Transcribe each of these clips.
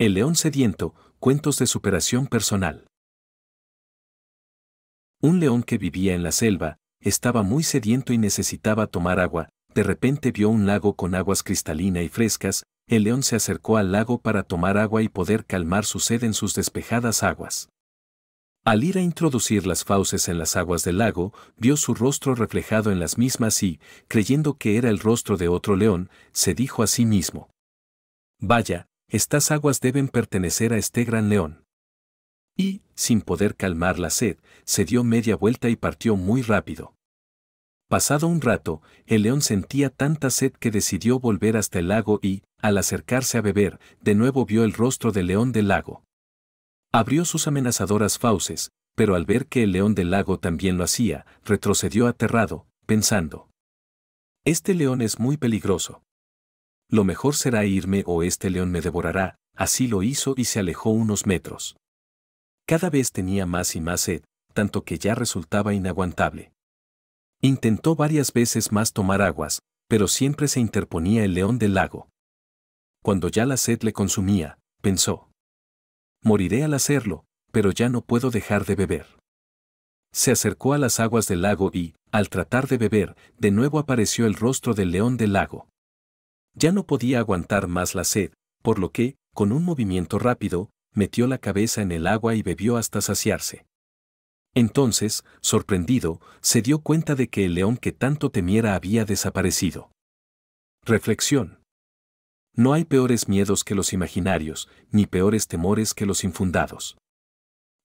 El león sediento, cuentos de superación personal. Un león que vivía en la selva, estaba muy sediento y necesitaba tomar agua, de repente vio un lago con aguas cristalinas y frescas, el león se acercó al lago para tomar agua y poder calmar su sed en sus despejadas aguas. Al ir a introducir las fauces en las aguas del lago, vio su rostro reflejado en las mismas y, creyendo que era el rostro de otro león, se dijo a sí mismo. Vaya, estas aguas deben pertenecer a este gran león. Y, sin poder calmar la sed, se dio media vuelta y partió muy rápido. Pasado un rato, el león sentía tanta sed que decidió volver hasta el lago y, al acercarse a beber, de nuevo vio el rostro del león del lago. Abrió sus amenazadoras fauces, pero al ver que el león del lago también lo hacía, retrocedió aterrado, pensando. Este león es muy peligroso lo mejor será irme o este león me devorará, así lo hizo y se alejó unos metros. Cada vez tenía más y más sed, tanto que ya resultaba inaguantable. Intentó varias veces más tomar aguas, pero siempre se interponía el león del lago. Cuando ya la sed le consumía, pensó. Moriré al hacerlo, pero ya no puedo dejar de beber. Se acercó a las aguas del lago y, al tratar de beber, de nuevo apareció el rostro del león del lago. Ya no podía aguantar más la sed, por lo que, con un movimiento rápido, metió la cabeza en el agua y bebió hasta saciarse. Entonces, sorprendido, se dio cuenta de que el león que tanto temiera había desaparecido. Reflexión. No hay peores miedos que los imaginarios, ni peores temores que los infundados.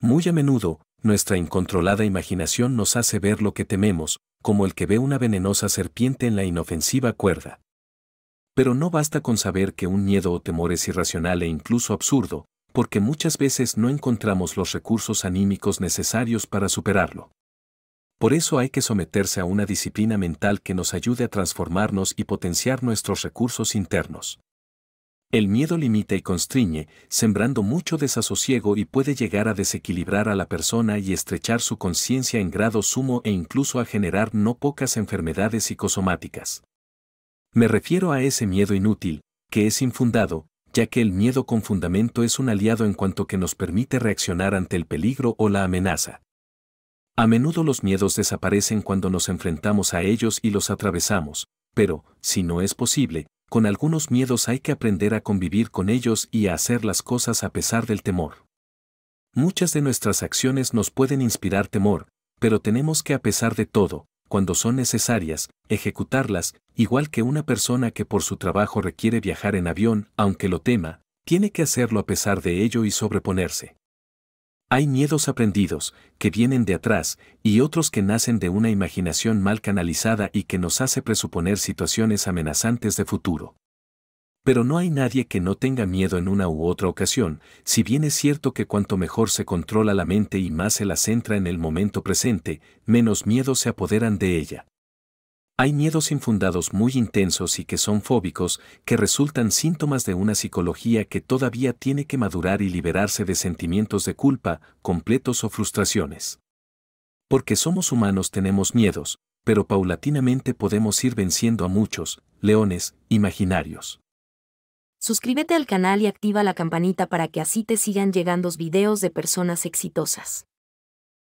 Muy a menudo, nuestra incontrolada imaginación nos hace ver lo que tememos, como el que ve una venenosa serpiente en la inofensiva cuerda. Pero no basta con saber que un miedo o temor es irracional e incluso absurdo, porque muchas veces no encontramos los recursos anímicos necesarios para superarlo. Por eso hay que someterse a una disciplina mental que nos ayude a transformarnos y potenciar nuestros recursos internos. El miedo limita y constriñe, sembrando mucho desasosiego y puede llegar a desequilibrar a la persona y estrechar su conciencia en grado sumo e incluso a generar no pocas enfermedades psicosomáticas. Me refiero a ese miedo inútil, que es infundado, ya que el miedo con fundamento es un aliado en cuanto que nos permite reaccionar ante el peligro o la amenaza. A menudo los miedos desaparecen cuando nos enfrentamos a ellos y los atravesamos, pero, si no es posible, con algunos miedos hay que aprender a convivir con ellos y a hacer las cosas a pesar del temor. Muchas de nuestras acciones nos pueden inspirar temor, pero tenemos que a pesar de todo, cuando son necesarias, ejecutarlas, igual que una persona que por su trabajo requiere viajar en avión, aunque lo tema, tiene que hacerlo a pesar de ello y sobreponerse. Hay miedos aprendidos, que vienen de atrás, y otros que nacen de una imaginación mal canalizada y que nos hace presuponer situaciones amenazantes de futuro. Pero no hay nadie que no tenga miedo en una u otra ocasión, si bien es cierto que cuanto mejor se controla la mente y más se la centra en el momento presente, menos miedos se apoderan de ella. Hay miedos infundados muy intensos y que son fóbicos, que resultan síntomas de una psicología que todavía tiene que madurar y liberarse de sentimientos de culpa, completos o frustraciones. Porque somos humanos tenemos miedos, pero paulatinamente podemos ir venciendo a muchos, leones, imaginarios. Suscríbete al canal y activa la campanita para que así te sigan llegando videos de personas exitosas.